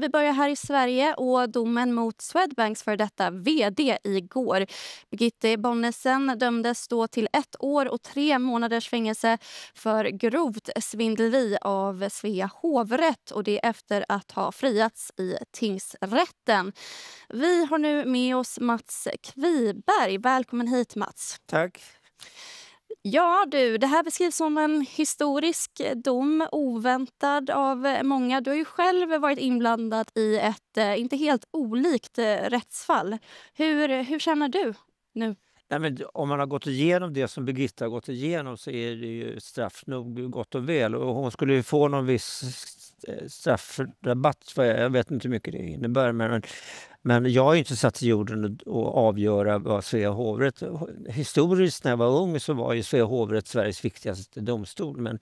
Vi börjar här i Sverige och domen mot Swedbanks för detta vd igår. Birgitte Bonnesen dömdes då till ett år och tre månaders fängelse för grovt svindleri av Svea hovrätt och det efter att ha friats i tingsrätten. Vi har nu med oss Mats Kviberg. Välkommen hit, Mats. Tack. Ja, du, det här beskrivs som en historisk dom, oväntad av många. Du har ju själv varit inblandad i ett eh, inte helt olikt eh, rättsfall. Hur, hur känner du nu? Nej, om man har gått igenom det som Birgitta har gått igenom så är det ju straff nog gott och väl. Och hon skulle ju få någon viss eh, straffrabatt. Jag vet inte hur mycket det innebär. Men men jag har inte satt i jorden att avgöra vad Svea hovrätt... Historiskt när jag var ung så var ju Svea hovrätt Sveriges viktigaste domstol men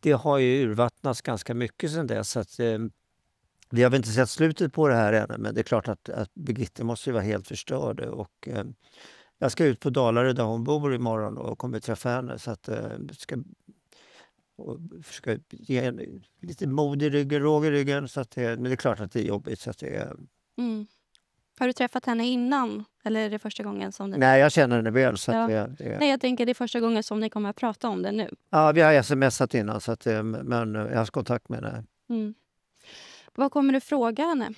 det har ju urvattnats ganska mycket sedan dess. Att, eh, vi har väl inte sett slutet på det här ännu men det är klart att, att Birgitta måste vara helt förstörd. Och, eh, jag ska ut på Dalarö där hon bor imorgon och kommer träffa henne. Så att, eh, ska, och försöka ge henne lite mod i ryggen, råg i ryggen. Så att det, men det är klart att det är jobbigt. Så att det, mm. Har du träffat henne innan? Eller är det första gången som ni... Nej, jag känner henne väl. Så ja. vi, det... Nej, jag tänker det är första gången som ni kommer att prata om det nu. Ja, vi har smsat innan, så att, eh, men eh, jag har kontakt med henne. Mm. Vad kommer du fråga henne?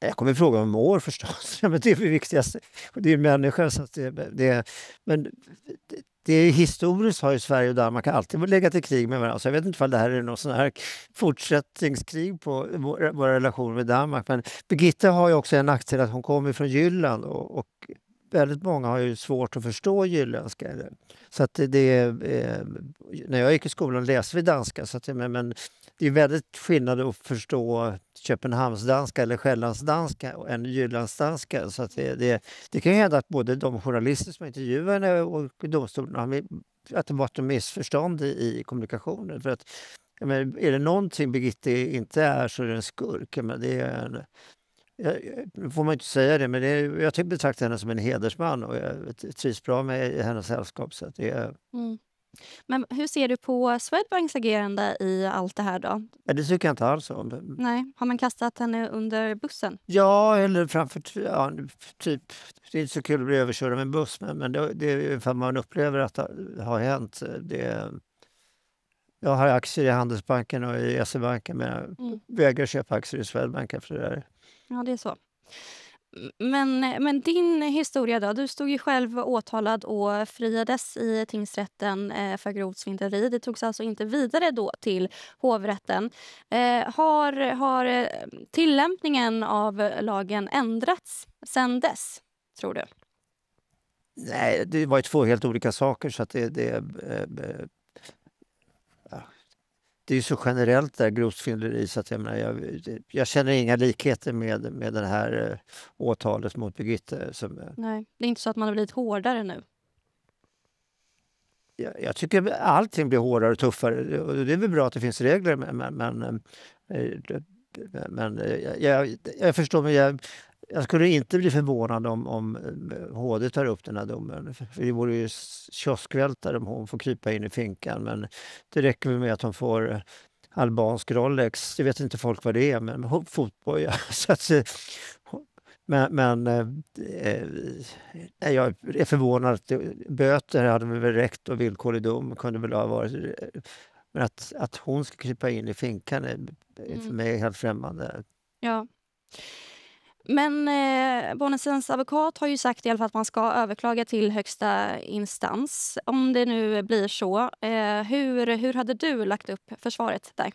Jag kommer fråga om år förstås. men det är det viktigaste. Det är människan. det, det, men eh, det historiskt har ju Sverige och Danmark alltid legat i krig med varandra. Så jag vet inte om det här är någon sån här fortsättningskrig på vår, vår relation med Danmark. Men Birgitta har ju också en nackdel att hon kommer från Jylland och, och väldigt många har ju svårt att förstå jylländska. Så att det, eh, när jag gick i skolan läste vi danska, så att, men, men det är väldigt skillnad att förstå Köpenhamnsdanska eller Själlandsdanska än Jyllandsdanska. Så att det, det, det kan hända att både de journalister som intervjuade och domstolarna att det var ett missförstånd i kommunikationen. För att, men, är det någonting Birgitte inte är så är det en skurk. Men det är en, nu får man inte säga det, men det är, jag betraktar henne som en hedersman och jag trivs bra med i hennes sällskap. Så det är, mm. Men hur ser du på Swedbanks agerande i allt det här då? Det tycker jag inte alls om. Nej, har man kastat henne under bussen? Ja, eller framför... Ja, typ, det är inte så kul att bli överkörd av en buss, men, men det, det är för man upplever att det har hänt. Det, jag har aktier i Handelsbanken och i SE-banken men jag mm. vägrar köpa aktier i Swedbank efter det där. Ja, det är så. Men, men din historia då? Du stod ju själv åtalad och friades i tingsrätten eh, för grovt svindleri. Det togs alltså inte vidare då till hovrätten. Eh, har, har eh, tillämpningen av lagen ändrats sen dess, tror du? Nej, det var två helt olika saker. så det, det det är så generellt där, grovt fylleri, så att jag, menar, jag, jag, känner inga likheter med, med det här eh, åtalet mot Birgitte. Som, eh, Nej, det är inte så att man har blivit hårdare nu? Jag, jag tycker allting blir hårdare och tuffare. Och det är väl bra att det finns regler, men, men, men eh, jag, jag, förstår, men jag, jag skulle inte bli förvånad om, om HD eh, tar upp den här domen. För det vore ju kioskvältare om hon får krypa in i finkan. Men det räcker med att hon får eh, albansk Rolex. Det vet inte folk vad det är, men fotboja. Eh, men men eh, jag är förvånad. att Böter hade väl räckt och villkorlig dom kunde väl ha varit. Men att, att hon ska krypa in i finkan är för mm. mig helt främmande. Ja. Men eh, barnens advokat har ju sagt i alla fall att man ska överklaga till högsta instans om det nu blir så. Eh, hur, hur hade du lagt upp försvaret där?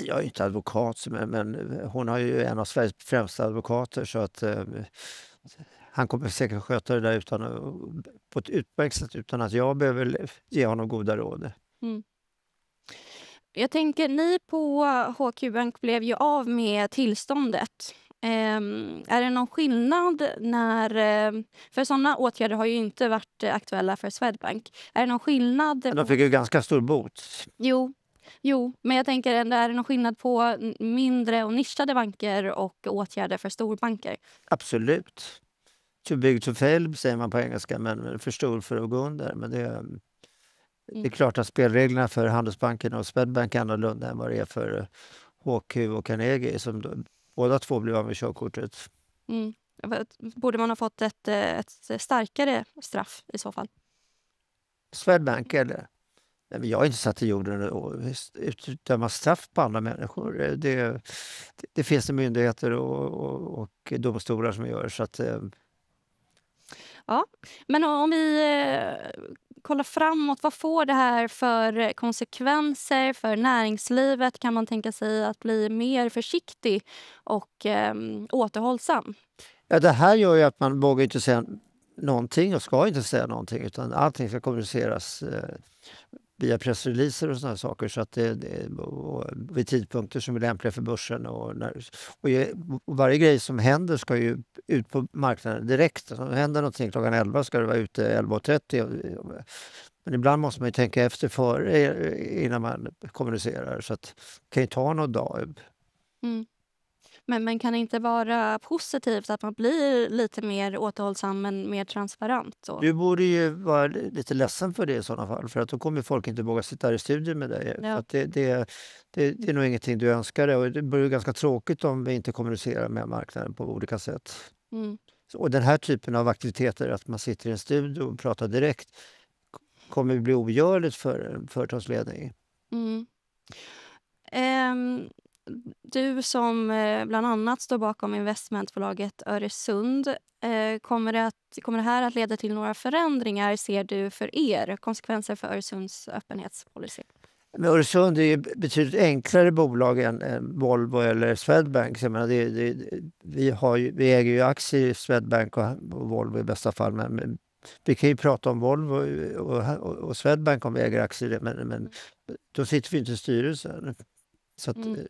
Jag är inte advokat, men, men eh, hon har ju en av Sveriges främsta advokater så att eh, han kommer säkert sköta det där utan, på ett utmärkt sätt utan att jag behöver ge honom goda råd. Mm. Jag tänker, ni på HQ Bank blev ju av med tillståndet. Um, är det någon skillnad när... Eh, för sådana åtgärder har ju inte varit aktuella för Swedbank. Är det någon skillnad? De fick ju ganska stor bot. Jo, jo, men jag tänker ändå, är det någon skillnad på mindre och nischade banker och åtgärder för storbanker? Absolut. Too big to fail, säger man på engelska, men för stor för att gå under. Men det, Mm. Det är klart att spelreglerna för Handelsbanken och Swedbank är annorlunda än vad det är för HQ eh, och Carnegie. Som båda två blev av med körkortet. Mm. Borde man ha fått ett, eh, ett starkare straff i så fall? Swedbank eller? Jag är inte satt i jorden att utdöma straff på andra människor. Eh, det, det, finns det myndigheter och, och, och domstolar som gör. så att Ja. Men om vi eh, kollar framåt, vad får det här för konsekvenser för näringslivet? Kan man tänka sig att bli mer försiktig och eh, återhållsam? Ja, det här gör ju att man vågar inte säga någonting och ska inte säga någonting utan allting ska kommuniceras eh, via pressreleaser och sådana saker så att det, det, vid tidpunkter som är lämpliga för börsen. Och, när, och, och, varje grej som händer ska ju ut på marknaden direkt. Alltså, om det händer någonting klockan 11 ska det vara ute 11.30. Men ibland måste man ju tänka efter före eh, innan man kommunicerar så att, det kan ju ta någon dag. Mm. Men, men kan det inte vara positivt att man blir lite mer återhållsam men mer transparent? Då? Du borde ju vara lite ledsen för det i sådana fall för att då kommer folk inte våga sitta här i studion med dig. Ja. Att det, det, det, det, är nog ingenting du önskar och det blir ganska tråkigt om vi inte kommunicerar med marknaden på olika sätt. Mm. Och den här typen av aktiviteter, att man sitter i en studio och pratar direkt, kommer bli ogörligt för en företagsledning. Mm. Um, du som eh, bland annat står bakom investmentbolaget Öresund. Eh, kommer det, att, kommer det här att leda till några förändringar ser du för er? Konsekvenser för Öresunds öppenhetspolicy? Men Öresund är ju betydligt enklare bolag än Volvo eller Swedbank. Jag menar, det, det, vi, har ju, vi äger ju aktier i Swedbank och, Volvo i bästa fall. Men, men, vi kan ju prata om Volvo och, och, och Swedbank om vi äger aktier men, men mm. då sitter vi inte i styrelsen. Så att, mm. Eh,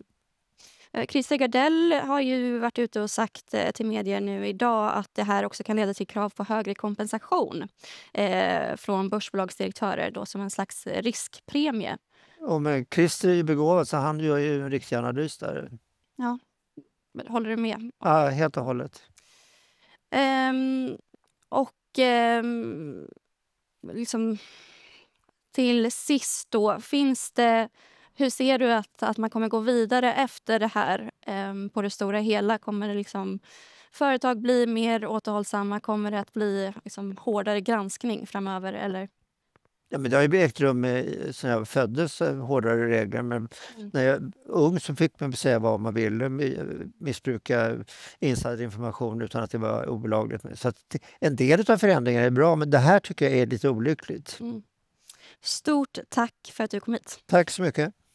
Eh, Christer Gardell har ju varit ute och sagt eh, till medier nu idag att det här också kan leda till krav på högre kompensation eh, från börsbolagsdirektörer då som en slags riskpremie. Ja, men Christer är ju begåvad, så han gör ju en riktig analys där. Ja. Håller du med? Ja, helt och hållet. Um, och um, liksom till sist då, finns det hur ser du att, att man kommer gå vidare efter det här eh, på det stora hela? Kommer det liksom, företag bli mer återhållsamma? Kommer det att bli liksom, hårdare granskning framöver? Eller? Ja, men det har ju ägt rum eh, sen jag föddes, eh, hårdare regler. Men mm. när jag var ung så fick man säga vad man ville, eh, missbruka insiderinformation utan att det var olagligt. Så en del av förändringarna är bra, men det här tycker jag är lite olyckligt. Mm. Stort tack för att du kom hit. Tack så mycket.